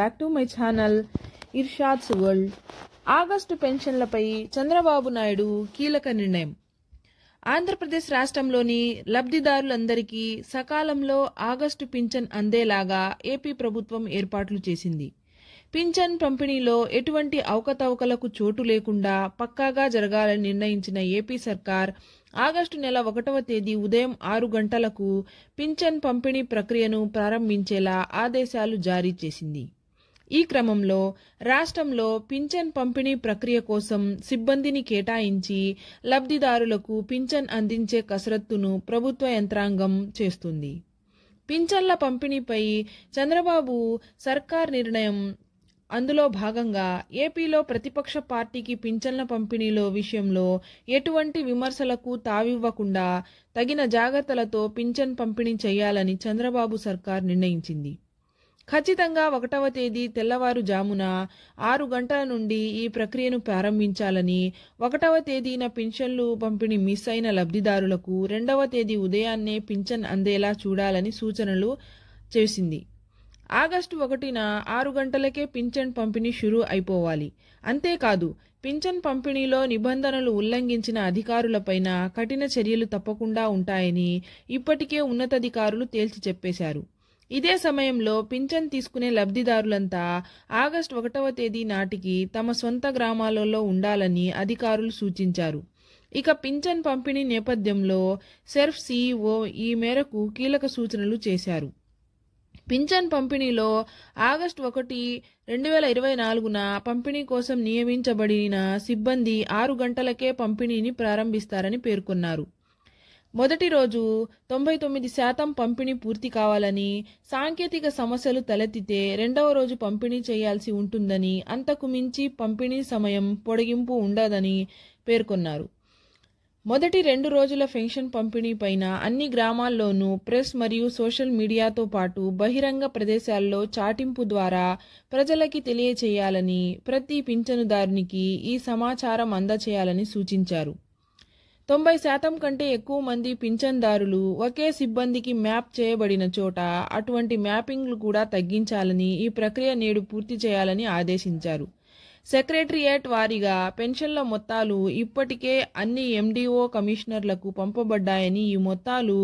back to my channel Irshad's world August పెన్షన్లపై చంద్రబాబు నాయుడు కీలక నిర్ణయం ఆంధ్రప్రదేశ్ రాష్ట్రంలోని లబ్ధిదారులందరికీ సకాలంలో ఆగస్టు పింఛన్ అందేలాగా ఏపీ ప్రభుత్వం ఏర్పాట్లు చేసింది పింఛన్ పంపిణీలో ఎటువంటి అవకతవకలకు చోటు లేకుండా పక్కాగా జరగాలని నిర్ణయించిన ఏపీ సర్కార్ ఆగస్టు నెల ఒకటవ తేదీ ఉదయం ఆరు గంటలకు పింఛన్ పంపిణీ ప్రక్రియను ప్రారంభించేలా ఆదేశాలు జారీ చేసింది ఈ క్రమంలో రాష్ట్రంలో పింఛన్ పంపిణీ ప్రక్రియ కోసం సిబ్బందిని కేటాయించి లబ్ధిదారులకు పింఛన్ అందించే కసరత్తును ప్రభుత్వ యంత్రాంగం చేస్తుంది పింఛన్ల పంపిణీపై చంద్రబాబు సర్కార్ నిర్ణయం అందులో భాగంగా ఏపీలో ప్రతిపక్ష పార్టీకి పింఛన్ల పంపిణీలో విషయంలో ఎటువంటి విమర్శలకు తావివ్వకుండా తగిన జాగ్రత్తలతో పింఛన్ పంపిణీ చేయాలని చంద్రబాబు సర్కార్ నిర్ణయించింది ఖచ్చితంగా ఒకటవ తేదీ తెల్లవారుజామున ఆరు గంటల నుండి ఈ ప్రక్రియను ప్రారంభించాలని ఒకటవ తేదీన పింఛన్లు పంపిణీ మిస్ అయిన లబ్ధిదారులకు రెండవ తేదీ ఉదయాన్నే పింఛన్ అందేలా చూడాలని సూచనలు చేసింది ఆగస్టు ఒకటిన ఆరు గంటలకే పింఛన్ పంపిణీ షురూ అయిపోవాలి అంతేకాదు పింఛన్ పంపిణీలో నిబంధనలు ఉల్లంఘించిన అధికారులపైన కఠిన చర్యలు తప్పకుండా ఉంటాయని ఇప్పటికే ఉన్నతాధికారులు తేల్చి చెప్పేశారు ఇదే సమయంలో పింఛన్ తీసుకునే లబ్ధిదారులంతా ఆగస్టు ఒకటవ తేదీ నాటికి తమ సొంత గ్రామాలలో ఉండాలని అధికారులు సూచించారు ఇక పింఛన్ పంపిణీ నేపథ్యంలో సెర్ఫ్ సీఈఓ ఈ మేరకు కీలక సూచనలు చేశారు పింఛన్ పంపిణీలో ఆగస్టు ఒకటి రెండు వేల ఇరవై నాలుగున పంపిణీ కోసం నియమించబడిన సిబ్బంది ఆరు గంటలకే పంపిణీని ప్రారంభిస్తారని పేర్కొన్నారు మొదటి రోజు తొంభై తొమ్మిది శాతం పంపిణీ పూర్తి కావాలని సాంకేతిక సమస్యలు తలెత్తితే రెండవ రోజు పంపిణీ చేయాల్సి ఉంటుందని అంతకు మించి పంపిణీ సమయం పొడిగింపు ఉండదని పేర్కొన్నారు మొదటి రెండు రోజుల పెన్షన్ పంపిణీ పైన అన్ని గ్రామాల్లోనూ ప్రెస్ మరియు సోషల్ మీడియాతో పాటు బహిరంగ ప్రదేశాల్లో చాటింపు ద్వారా ప్రజలకి తెలియచేయాలని ప్రతి పింఛనుదారునికి ఈ సమాచారం అందచేయాలని సూచించారు తొంభై శాతం కంటే ఎక్కువ మంది పింఛన్దారులు ఒకే సిబ్బందికి మ్యాప్ చేయబడిన చోట అటువంటి మ్యాపింగ్లు కూడా తగ్గించాలని ఈ ప్రక్రియ నేడు పూర్తి చేయాలని ఆదేశించారు సెక్రటరియేట్ వారీగా పెన్షన్ల మొత్తాలు ఇప్పటికే అన్ని ఎండిఓ కమిషనర్లకు పంపబడ్డాయని ఈ మొత్తాలు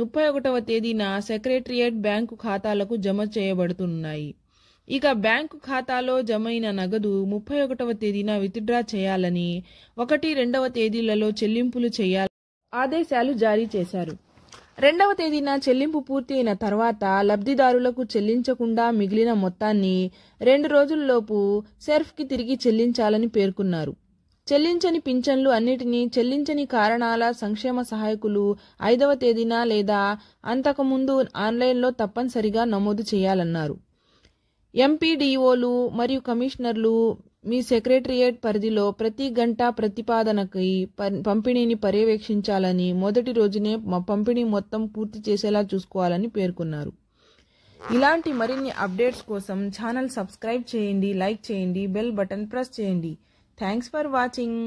ముప్పై ఒకటవ తేదీన సెక్రటరియేట్ బ్యాంకు ఖాతాలకు జమ చేయబడుతున్నాయి ఇక బ్యాంకు ఖాతాలో జమైన నగదు ముప్పై ఒకటవ తేదీన విత్డ్రా చేయాలని ఒకటి రెండవ తేదీలలో చెల్లింపులు చేయాలని ఆదేశాలు జారీ చేశారు రెండవ తేదీన చెల్లింపు పూర్తి అయిన తర్వాత లబ్ధిదారులకు చెల్లించకుండా మిగిలిన మొత్తాన్ని రెండు రోజుల్లోపు సెర్ఫ్కి తిరిగి చెల్లించాలని పేర్కొన్నారు చెల్లించని పింఛన్లు అన్నిటినీ చెల్లించని కారణాల సంక్షేమ సహాయకులు ఐదవ తేదీన లేదా అంతకుముందు ఆన్లైన్లో తప్పనిసరిగా నమోదు చేయాలన్నారు ఎంపీడీఓలు మరియు కమిషనర్లు మీ సెక్రటరియేట్ పరిధిలో ప్రతి గంట ప్రతిపాదనకి పంపిణీని పర్యవేక్షించాలని మొదటి రోజునే పంపిణీ మొత్తం పూర్తి చేసేలా చూసుకోవాలని పేర్కొన్నారు ఇలాంటి మరిన్ని అప్డేట్స్ కోసం ఛానల్ సబ్స్క్రైబ్ చేయండి లైక్ చేయండి బెల్ బటన్ ప్రెస్ చేయండి థ్యాంక్స్ ఫర్ వాచింగ్